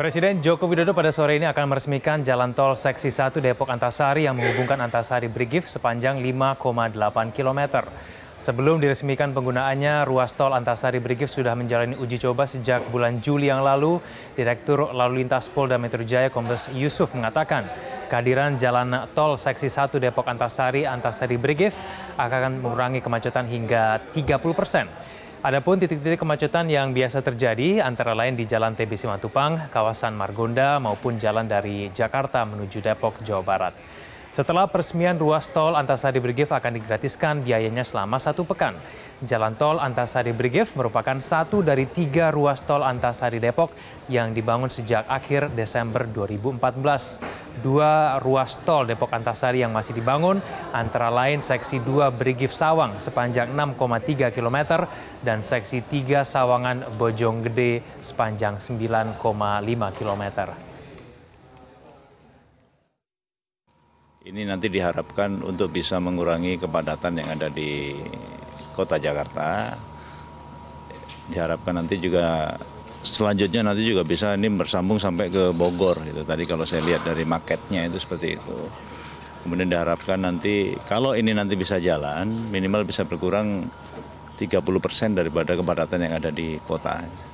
Presiden Joko Widodo pada sore ini akan meresmikan jalan tol seksi 1 Depok Antasari yang menghubungkan Antasari Brigif sepanjang 5,8 km. Sebelum diresmikan penggunaannya, ruas tol Antasari Brigif sudah menjalani uji coba sejak bulan Juli yang lalu. Direktur Lalu Lintas Polda Metro Jaya Kombes Yusuf mengatakan, kehadiran jalan tol seksi 1 Depok Antasari Antasari Brigif akan mengurangi kemacetan hingga 30 persen. Adapun titik-titik kemacetan yang biasa terjadi antara lain di Jalan TBC Matupang, kawasan Margonda maupun jalan dari Jakarta menuju Depok, Jawa Barat. Setelah peresmian ruas tol Antasari Brigif akan digratiskan biayanya selama satu pekan. Jalan tol Antasari Brigif merupakan satu dari tiga ruas tol Antasari Depok yang dibangun sejak akhir Desember 2014 dua ruas tol Depok Antasari yang masih dibangun, antara lain seksi 2 Brigif Sawang sepanjang 6,3 km dan seksi 3 Sawangan Bojonggede sepanjang 9,5 km. Ini nanti diharapkan untuk bisa mengurangi kepadatan yang ada di kota Jakarta. Diharapkan nanti juga selanjutnya nanti juga bisa ini bersambung sampai ke Bogor gitu. Tadi kalau saya lihat dari marketnya itu seperti itu. Kemudian diharapkan nanti kalau ini nanti bisa jalan minimal bisa berkurang 30% daripada kepadatan yang ada di kota.